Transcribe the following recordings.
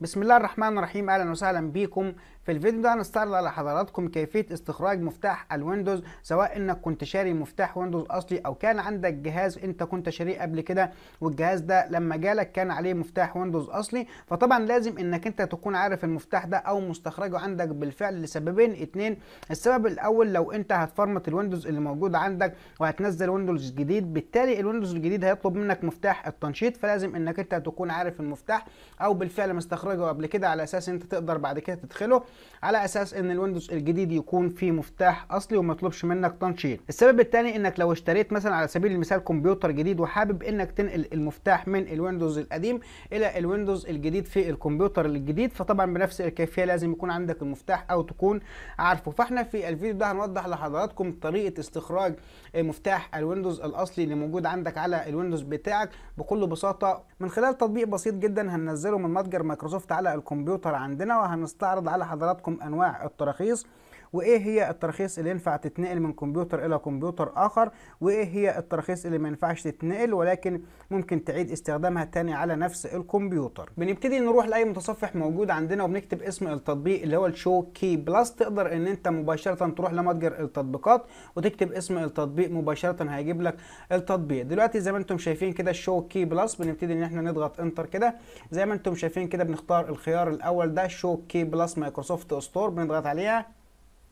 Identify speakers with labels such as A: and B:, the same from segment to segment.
A: بسم الله الرحمن الرحيم اهلا وسهلا بيكم في الفيديو ده هنستعرض على حضراتكم كيفيه استخراج مفتاح الويندوز سواء انك كنت شاري مفتاح ويندوز اصلي او كان عندك جهاز انت كنت شاريه قبل كده والجهاز ده لما جالك كان عليه مفتاح ويندوز اصلي فطبعا لازم انك انت تكون عارف المفتاح ده او مستخرجه عندك بالفعل لسببين اتنين السبب الاول لو انت هتفرمت الويندوز اللي موجود عندك وهتنزل ويندوز جديد بالتالي الويندوز الجديد هيطلب منك مفتاح التنشيط فلازم انك انت تكون عارف المفتاح او بالفعل مستخرج تخرجه قبل كده على اساس انت تقدر بعد كده تدخله على اساس ان الويندوز الجديد يكون فيه مفتاح اصلي وما يطلبش منك تنشيط السبب الثاني انك لو اشتريت مثلا على سبيل المثال كمبيوتر جديد وحابب انك تنقل المفتاح من الويندوز القديم الى الويندوز الجديد في الكمبيوتر الجديد فطبعا بنفس الكيفيه لازم يكون عندك المفتاح او تكون عارفه فاحنا في الفيديو ده هنوضح لحضراتكم طريقه استخراج مفتاح الويندوز الاصلي اللي موجود عندك على الويندوز بتاعك بكل بساطه من خلال تطبيق بسيط جدا هننزله من متجر مايكروسوفت مايكروسوفت على الكمبيوتر عندنا وهنستعرض على حضراتكم انواع التراخيص وايه هي التراخيص اللي ينفع تتنقل من كمبيوتر الى كمبيوتر اخر وايه هي التراخيص اللي ما ينفعش تتنقل ولكن ممكن تعيد استخدامها تاني على نفس الكمبيوتر بنبتدي نروح لاي متصفح موجود عندنا وبنكتب اسم التطبيق اللي هو الشو كي بلس تقدر ان انت مباشره تروح لمتجر التطبيقات وتكتب اسم التطبيق مباشره هيجيب لك التطبيق دلوقتي زي ما انتم شايفين كده الشو كي بلس بنبتدي ان احنا نضغط انتر كده زي ما انتم شايفين كده بنختار الخيار الاول ده شو كي بلس مايكروسوفت ستور بنضغط عليها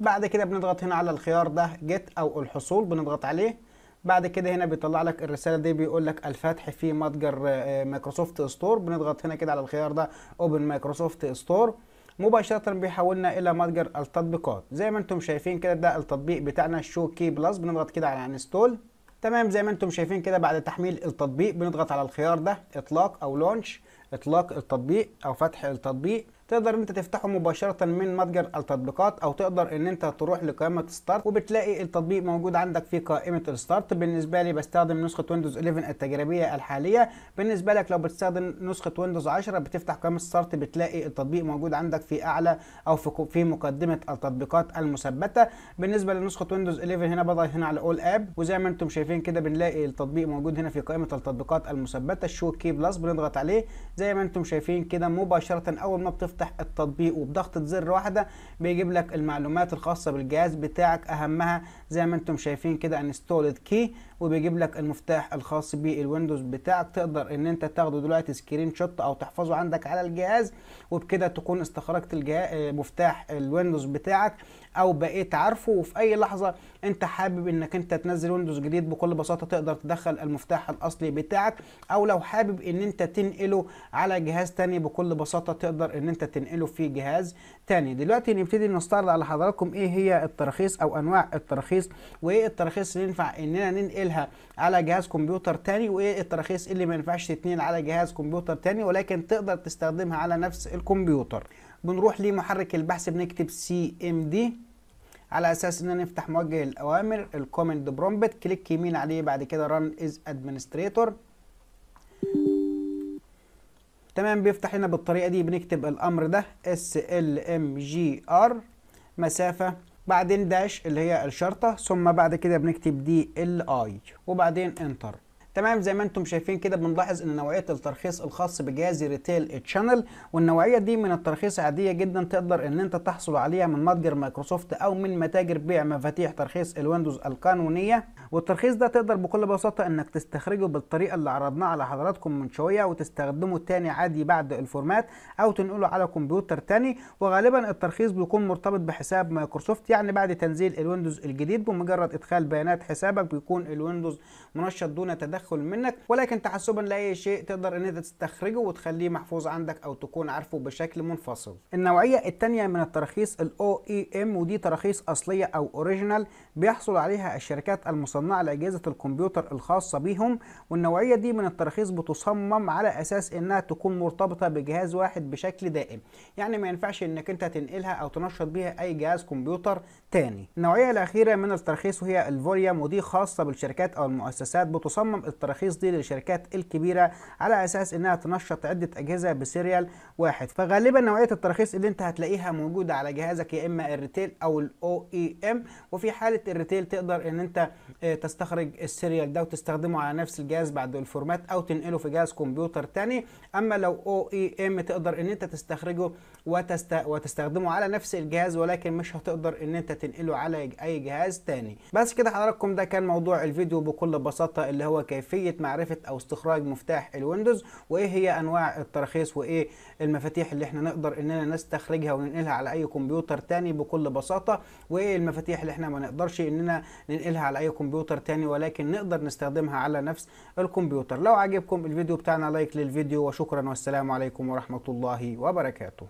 A: بعد كده بنضغط هنا على الخيار ده جيت او الحصول بنضغط عليه بعد كده هنا بيطلع لك الرساله دي بيقول لك الفتح في متجر آه، مايكروسوفت ستور بنضغط هنا كده على الخيار ده اوبن مايكروسوفت ستور مباشره بيحولنا الى متجر التطبيقات زي ما انتم شايفين كده ده التطبيق بتاعنا شو كي بلس بنضغط كده على انستول تمام زي ما انتم شايفين كده بعد تحميل التطبيق بنضغط على الخيار ده اطلاق او لونش اطلاق التطبيق او فتح التطبيق تقدر انت تفتحه مباشره من متجر التطبيقات او تقدر ان انت تروح لقائمه ستارت وبتلاقي التطبيق موجود عندك في قائمه الستارت بالنسبه لي بستخدم نسخه ويندوز 11 التجريبيه الحاليه بالنسبه لك لو بتستخدم نسخه ويندوز 10 بتفتح قائمه ستارت بتلاقي التطبيق موجود عندك في اعلى او في في مقدمه التطبيقات المثبته بالنسبه لنسخه ويندوز 11 هنا بضغط هنا على اول اب وزي ما انتم شايفين كده بنلاقي التطبيق موجود هنا في قائمه التطبيقات المثبته شو كي بلس بنضغط عليه زي ما انتم شايفين كده مباشره اول ما بتفتح بفتح التطبيق وبضغطة زر واحدة بيجيب لك المعلومات الخاصة بالجهاز بتاعك أهمها زي ما انتم شايفين كده انستولد كي وبيجيب لك المفتاح الخاص بالويندوز بتاعك تقدر ان انت تاخده دلوقتي سكرين شوت او تحفظه عندك على الجهاز وبكده تكون استخرجت مفتاح الويندوز بتاعك او بقيت عارفه وفي اي لحظه انت حابب انك انت تنزل ويندوز جديد بكل بساطه تقدر تدخل المفتاح الاصلي بتاعك او لو حابب ان انت تنقله على جهاز تاني بكل بساطه تقدر ان انت تنقله في جهاز تاني دلوقتي نبتدي نستعرض على حضراتكم ايه هي التراخيص او انواع التراخيص وايه التراخيص اللي ينفع اننا ننقل تعملها على جهاز كمبيوتر تاني وايه التراخيص اللي ما ينفعش تتنقل على جهاز كمبيوتر تاني ولكن تقدر تستخدمها على نفس الكمبيوتر بنروح لمحرك البحث بنكتب سي ام دي على اساس ان انا نفتح موجه الاوامر الكوماند برومبت كليك يمين عليه بعد كده ران از ادمنستريتور تمام بيفتح لنا بالطريقه دي بنكتب الامر ده اس ال ام جي ار مسافه بعدين داش اللي هي الشرطة ثم بعد كده بنكتب دي ال اي وبعدين انتر تمام زي ما انتم شايفين كده بنلاحظ ان نوعيه الترخيص الخاص بجهاز ريتيل تشانل والنوعيه دي من الترخيص عاديه جدا تقدر ان انت تحصل عليها من متجر مايكروسوفت او من متاجر بيع مفاتيح ترخيص الويندوز القانونيه والترخيص ده تقدر بكل بساطه انك تستخرجه بالطريقه اللي عرضناها على حضراتكم من شويه وتستخدمه تاني عادي بعد الفورمات او تنقله على كمبيوتر تاني وغالبا الترخيص بيكون مرتبط بحساب مايكروسوفت يعني بعد تنزيل الويندوز الجديد بمجرد ادخال بيانات حسابك بيكون الويندوز منشط دون تدخل تدخل منك ولكن تحسبا لاي شيء تقدر ان انت تستخرجه وتخليه محفوظ عندك او تكون عارفه بشكل منفصل النوعيه الثانيه من التراخيص الاو اي ام e ودي تراخيص اصليه او اوريجينال بيحصل عليها الشركات المصنعه لاجهزه الكمبيوتر الخاصه بيهم والنوعيه دي من التراخيص بتصمم على اساس انها تكون مرتبطه بجهاز واحد بشكل دائم يعني ما ينفعش انك انت تنقلها او تنشط بيها اي جهاز كمبيوتر تاني النوعيه الاخيره من التراخيص وهي الفوليوم ودي خاصه بالشركات او المؤسسات بتصمم التراخيص دي للشركات الكبيره على اساس انها تنشط عده اجهزه بسيريال واحد فغالبا نوعيه التراخيص اللي انت هتلاقيها موجوده على جهازك يا اما الريتيل او الاو اي ام e وفي حاله الريتيل تقدر ان انت آه، تستخرج السيريال ده وتستخدمه على نفس الجهاز بعد الفورمات او تنقله في جهاز كمبيوتر تاني اما لو او اي ام تقدر ان انت تستخرجه وتست... وتستخدمه على نفس الجهاز ولكن مش هتقدر ان انت تنقله على اي جهاز تاني بس كده حضراتكم ده كان موضوع الفيديو بكل بساطه اللي هو كيف كيفية معرفة أو استخراج مفتاح الويندوز وإيه هي أنواع التراخيص وإيه المفاتيح اللي إحنا نقدر إننا نستخرجها وننقلها على أي كمبيوتر تاني بكل بساطة وإيه المفاتيح اللي إحنا ما نقدرش إننا ننقلها على أي كمبيوتر تاني ولكن نقدر نستخدمها على نفس الكمبيوتر لو عجبكم الفيديو بتاعنا لايك للفيديو وشكرا والسلام عليكم ورحمة الله وبركاته